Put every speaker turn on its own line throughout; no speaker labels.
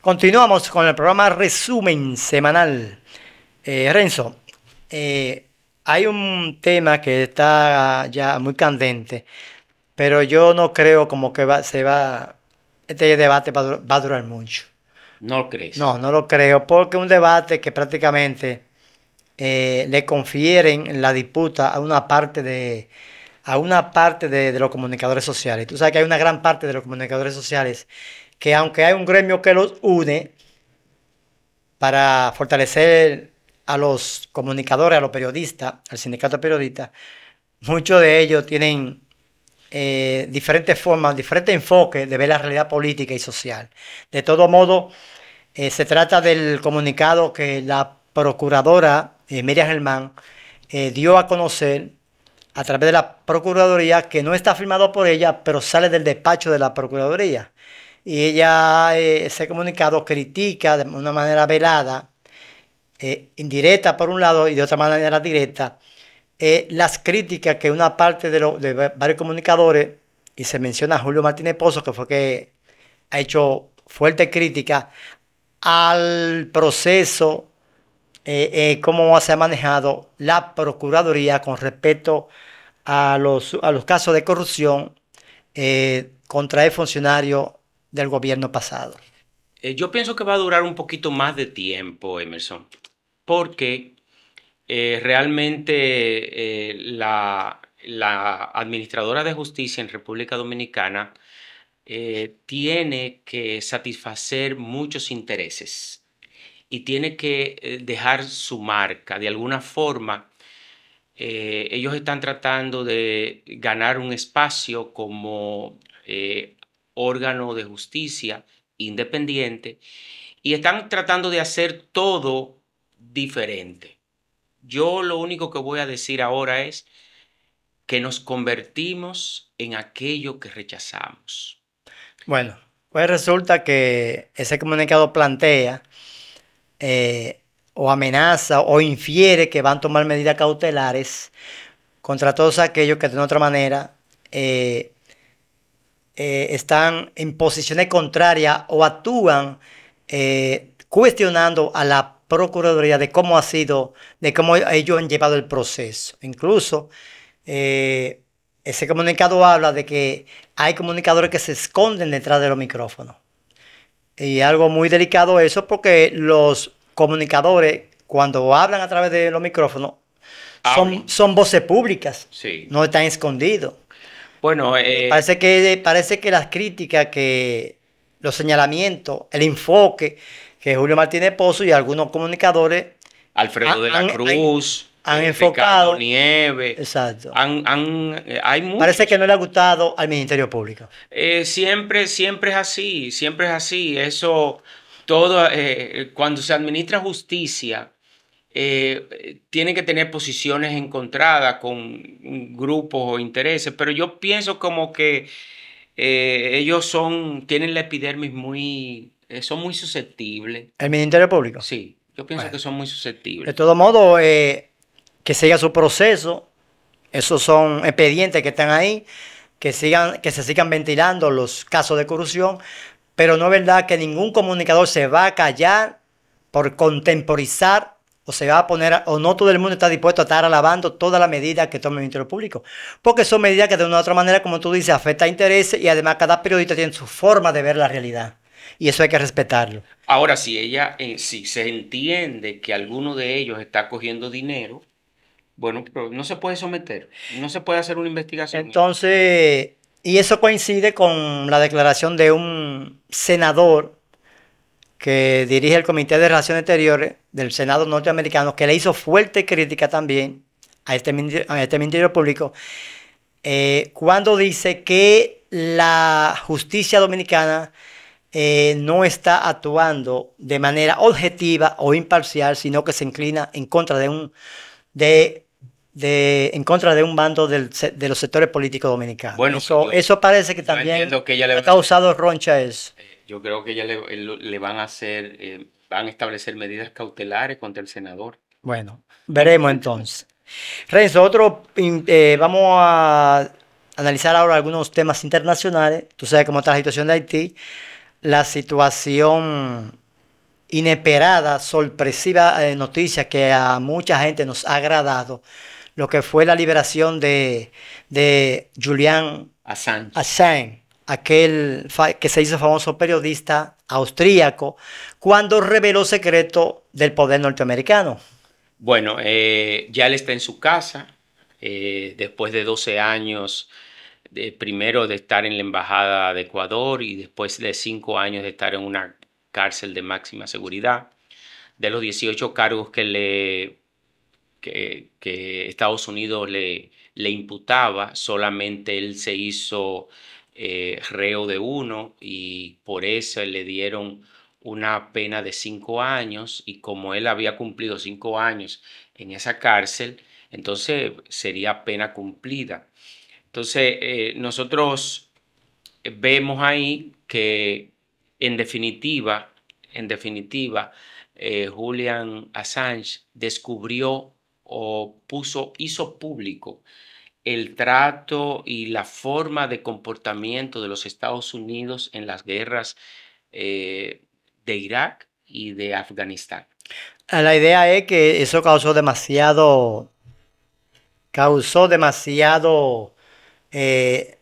Continuamos con el programa Resumen Semanal. Eh, Renzo, eh, hay un tema que está ya muy candente, pero yo no creo como que se va, este debate va, a durar mucho. ¿No lo crees? No, no lo creo, porque un debate que prácticamente eh, le confieren la disputa a una parte de a una parte de los comunicadores sociales. Tú sabes que hay una gran parte de los comunicadores sociales que aunque hay un gremio que los une para fortalecer a los comunicadores, a los periodistas, al sindicato de periodistas, muchos de ellos tienen eh, diferentes formas, diferentes enfoques de ver la realidad política y social. De todo modo, eh, se trata del comunicado que la procuradora Emilia eh, Miriam Germán dio a conocer a través de la Procuraduría, que no está firmado por ella, pero sale del despacho de la Procuraduría y ella eh, se ha comunicado, critica de una manera velada, eh, indirecta por un lado y de otra manera directa, eh, las críticas que una parte de, varios comunicadores, y se menciona Julio Martínez Pozo, que fue que ha hecho fuerte crítica al proceso, cómo se ha manejado la Procuraduría con respecto a los, a los casos de corrupción contra el funcionario del gobierno pasado?
Eh, yo pienso que va a durar un poquito más de tiempo, Emerson, porque eh, realmente eh, la, administradora de justicia en República Dominicana tiene que satisfacer muchos intereses y tiene que dejar su marca. De alguna forma, ellos están tratando de ganar un espacio como órgano de justicia independiente, y están tratando de hacer todo diferente. Yo lo único que voy a decir ahora es que nos convertimos en aquello que rechazamos.
Bueno, pues resulta que ese comunicado plantea eh, o amenaza o infiere que van a tomar medidas cautelares contra todos aquellos que de otra manera eh, eh, están en posiciones contrarias o actúan eh, cuestionando a la Procuraduría de cómo ha sido, de cómo ellos han llevado el proceso. Incluso eh, ese comunicado habla de que hay comunicadores que se esconden detrás de los micrófonos. Y algo muy delicado eso porque los comunicadores cuando hablan a través de los micrófonos son, voces públicas, no están escondidos.
Bueno, eh, parece,
que, parece que las críticas, que los señalamientos, el enfoque que Julio Martínez Pozo y algunos comunicadores...
Alfredo de la Cruz. Han, eh, enfocado. Nieve. Exacto. Eh, hay muchos. Parece
que no le ha gustado al Ministerio Público.
siempre, siempre es así, siempre es así. Eso, todo, cuando se administra justicia, eh, tienen que tener posiciones encontradas con grupos o intereses, pero yo pienso como que eh, ellos son, tienen la epidermis muy, eh, son muy susceptibles.
¿El Ministerio Público?
Sí, yo pienso que son muy susceptibles. De
todo modo, que siga su proceso, esos son expedientes que están ahí, que, sigan, que se sigan ventilando los casos de corrupción, pero no es verdad que ningún comunicador se va a callar por contemporizar o se va a poner, o no todo el mundo está dispuesto a estar alabando todas las medidas que tome el Ministerio Público. Porque son medidas que de una u otra manera, como tú dices, afecta intereses y además cada periodista tiene su forma de ver la realidad. Y eso hay que respetarlo.
Ahora, si ella, eh, si se entiende que alguno de ellos está cogiendo dinero, bueno, pero no se puede someter, no se puede hacer una investigación.
Entonces, y eso coincide con la declaración de un senador que dirige el Comité de Relaciones Exteriores del Senado norteamericano, que le hizo fuerte crítica también a este, este Ministerio Público, eh, cuando dice que la justicia dominicana eh, no está actuando de manera objetiva o imparcial, sino que se inclina en contra de un, de, de, en contra de un bando de los sectores políticos dominicanos. Bueno, eso, eso parece que también ha causado roncha eso. Eh,
yo creo que ya le, eh, van a hacer, eh, van a establecer medidas cautelares contra el senador.
Bueno, veremos entonces. Renzo, otro, eh, vamos a analizar ahora algunos temas internacionales. Tú sabes cómo está la situación de Haití, la situación inesperada, sorpresiva eh, noticia que a mucha gente nos ha agradado, lo que fue la liberación de, de Julian Assange. Assange aquel que se hizo famoso periodista austríaco, cuando reveló secreto del poder norteamericano.
Bueno, eh, ya él está en su casa, eh, después de 12 años, de, primero de estar en la Embajada de Ecuador y después de 5 años de estar en una cárcel de máxima seguridad, de los 18 cargos que, le, que, Estados Unidos le imputaba, solamente él se hizo eh, reo de uno y por eso le dieron una pena de cinco años y como él había cumplido cinco años en esa cárcel, entonces sería pena cumplida. Entonces eh, nosotros vemos ahí que en definitiva, en definitiva, eh, Julian Assange descubrió o puso, hizo público el trato y la forma de comportamiento de los Estados Unidos en las guerras eh, de Irak y de Afganistán.
Ah, la idea es que eso causó demasiado, causó demasiado eh,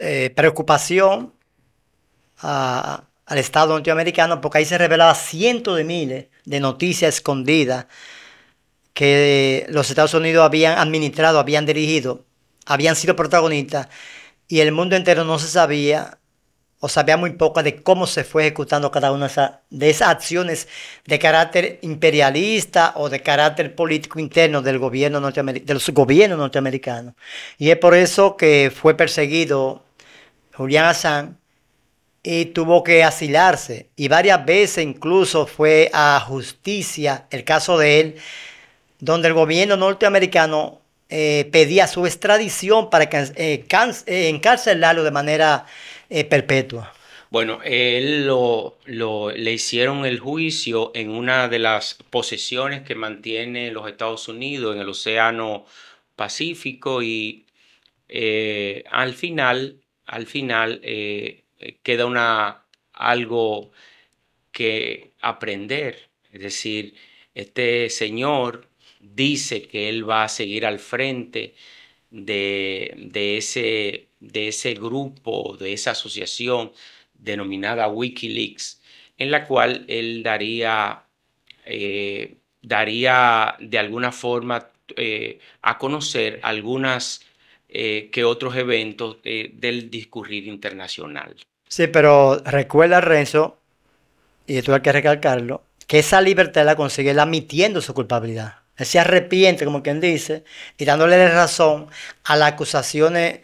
eh, preocupación al Estado norteamericano porque ahí se revelaba cientos de miles de noticias escondidas que eh, los Estados Unidos habían administrado, habían dirigido, habían sido protagonistas y el mundo entero no se sabía o sabía muy poco de cómo se fue ejecutando cada una de esas acciones de carácter imperialista o de carácter político interno del gobierno norteamericano, de los gobiernos norteamericanos. Y es por eso que fue perseguido Julián Assange y tuvo que asilarse. Y varias veces incluso fue a justicia el caso de él donde el gobierno norteamericano eh, pedía su extradición para eh, eh, encarcelarlo de manera perpetua.
Bueno, él lo, le hicieron el juicio en una de las posesiones que mantiene los Estados Unidos en el Océano Pacífico y al final, al final queda una, algo que aprender. Es decir, este señor dice que él va a seguir al frente de, ese, de ese grupo, de esa asociación denominada Wikileaks, en la cual él daría, eh, daría de alguna forma eh, a conocer algunas eh, que otros eventos del discurrir internacional.
Sí, pero recuerda Renzo, y esto hay que recalcarlo, que esa libertad la consigue él admitiendo su culpabilidad. Él se arrepiente, como quien dice, y dándole razón a las acusaciones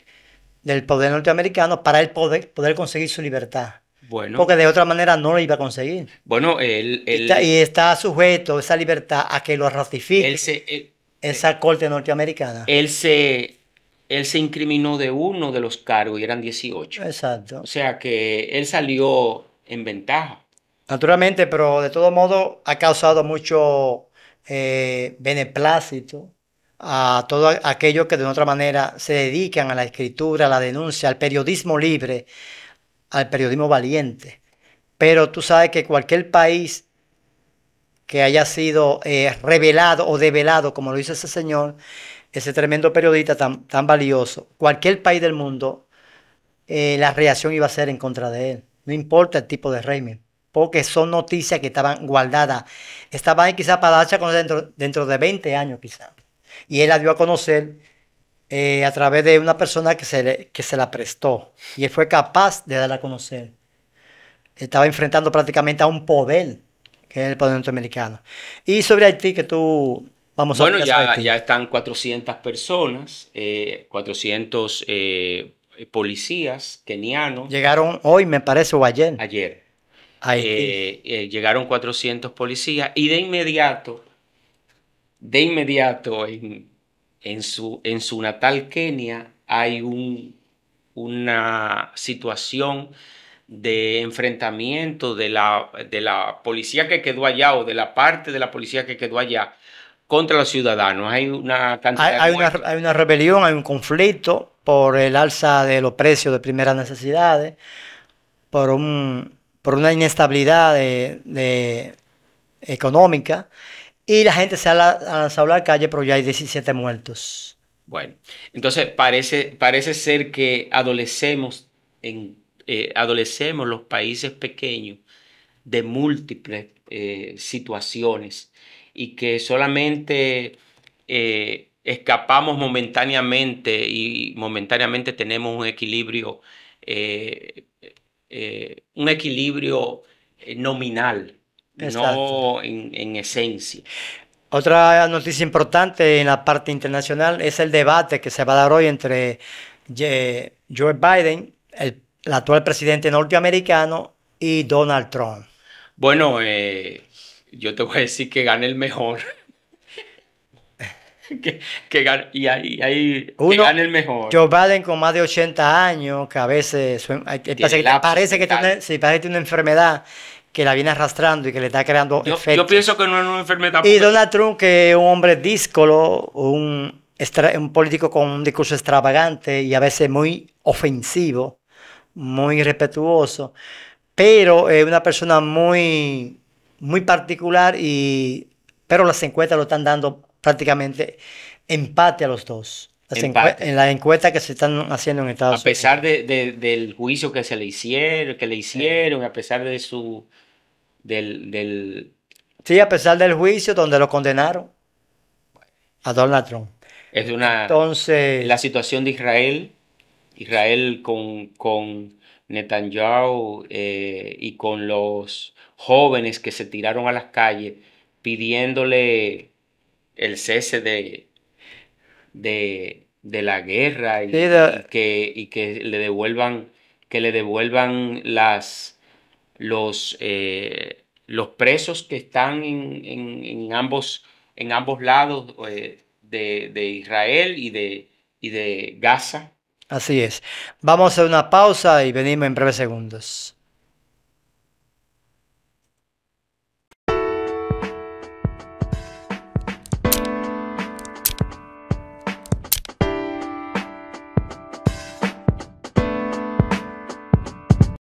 del poder norteamericano para él poder, poder conseguir su libertad. Porque de otra manera no lo iba a conseguir.
Bueno, él... y,
está, sujeto esa libertad a que lo ratifique esa eh, corte norteamericana.
Él se, él se incriminó de uno de los cargos y eran 18. Exacto. O sea que él salió en ventaja.
Naturalmente, pero de todo modo ha causado mucho eh, beneplácito a todos aquellos que de otra manera se dedican a la escritura, a la denuncia, al periodismo libre, al periodismo valiente. Pero tú sabes que cualquier país que haya sido eh, revelado o develado, como lo dice ese señor, ese tremendo periodista tan, valioso, cualquier país del mundo, eh, la reacción iba a ser en contra de él. No importa el tipo de régimen porque son noticias que estaban guardadas. Estaban quizás para darse a dentro, de 20 años quizás. Y él la dio a conocer eh, a través de una persona que se, que se la prestó. Y él fue capaz de darla a conocer. Estaba enfrentando prácticamente a un poder, que es el poder norteamericano. Y sobre Haití, que tú Vamos bueno, a ya, ya
están 400 personas, 400 eh, eh, policías kenianos.
Llegaron hoy, me parece, o ayer. Ayer.
Eh, eh, llegaron 400 policías y de inmediato, de inmediato en, en, su, en su natal Kenia hay un, una situación de enfrentamiento de la, de la policía que quedó allá o de la parte de la policía que quedó allá contra los ciudadanos. Hay una hay,
una, hay una rebelión, hay un conflicto por el alza de los precios de primeras necesidades, por un por una inestabilidad económica. Y la gente se ha a la calle, pero ya hay 17 muertos.
Bueno, entonces parece, parece ser que adolecemos, en, eh, adolecemos los países pequeños de múltiples eh, situaciones y que solamente eh, escapamos momentáneamente y momentáneamente tenemos un equilibrio eh, un equilibrio eh, nominal, no en, esencia.
Otra noticia importante en la parte internacional es el debate que se va a dar hoy entre Joe Biden, el, actual presidente norteamericano, y Donald Trump.
Bueno, eh, yo te voy a decir que gane el mejor. que, y ahí, uno el mejor. Joe
Biden con más de 80 años, que a veces parece, que tiene, parece una enfermedad que la viene arrastrando y que le está creando yo, Yo
pienso que no es una enfermedad. Y Donald
Trump, que es un hombre díscolo, un, político con un discurso extravagante y a veces muy ofensivo, muy respetuoso pero es una persona muy, muy particular y pero las encuestas lo están dando prácticamente empate a los dos. en la encuesta que se están haciendo en Estados Unidos. A
pesar De, del juicio que se le hicieron, que le hicieron, a pesar de su... Del,
Sí, a pesar del juicio donde lo condenaron a Donald Trump.
Es una... Entonces... La situación de Israel, Israel con, con Netanyahu eh, y con los jóvenes que se tiraron a las calles pidiéndole el cese de, de, de la guerra y, que, y que le devuelvan que le devuelvan las los eh, los presos que están en, en, ambos en ambos lados eh, de, de, Israel y de y de Gaza.
Así es. Vamos a una pausa y venimos en breves segundos.